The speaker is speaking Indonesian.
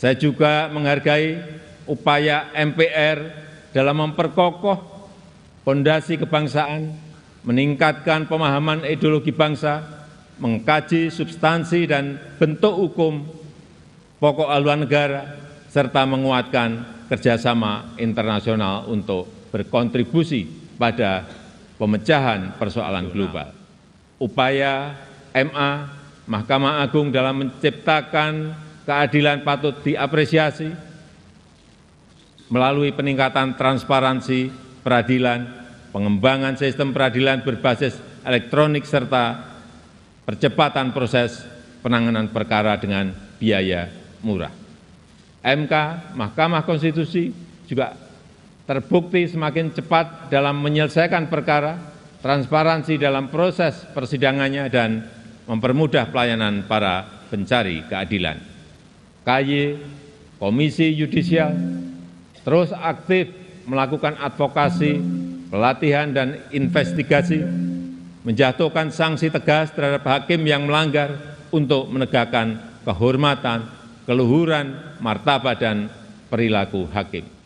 Saya juga menghargai upaya MPR dalam memperkokoh fondasi kebangsaan, meningkatkan pemahaman ideologi bangsa, mengkaji substansi dan bentuk hukum pokok haluan negara, serta menguatkan kerjasama internasional untuk berkontribusi pada pemecahan persoalan global. Upaya MA, Mahkamah Agung dalam menciptakan keadilan patut diapresiasi melalui peningkatan transparansi peradilan, pengembangan sistem peradilan berbasis elektronik serta percepatan proses penanganan perkara dengan biaya murah. MK, Mahkamah Konstitusi juga terbukti semakin cepat dalam menyelesaikan perkara, transparansi dalam proses persidangannya, dan mempermudah pelayanan para pencari keadilan. KY, Komisi Yudisial, terus aktif melakukan advokasi, pelatihan, dan investigasi, menjatuhkan sanksi tegas terhadap hakim yang melanggar untuk menegakkan kehormatan, keluhuran, martabat, dan perilaku hakim.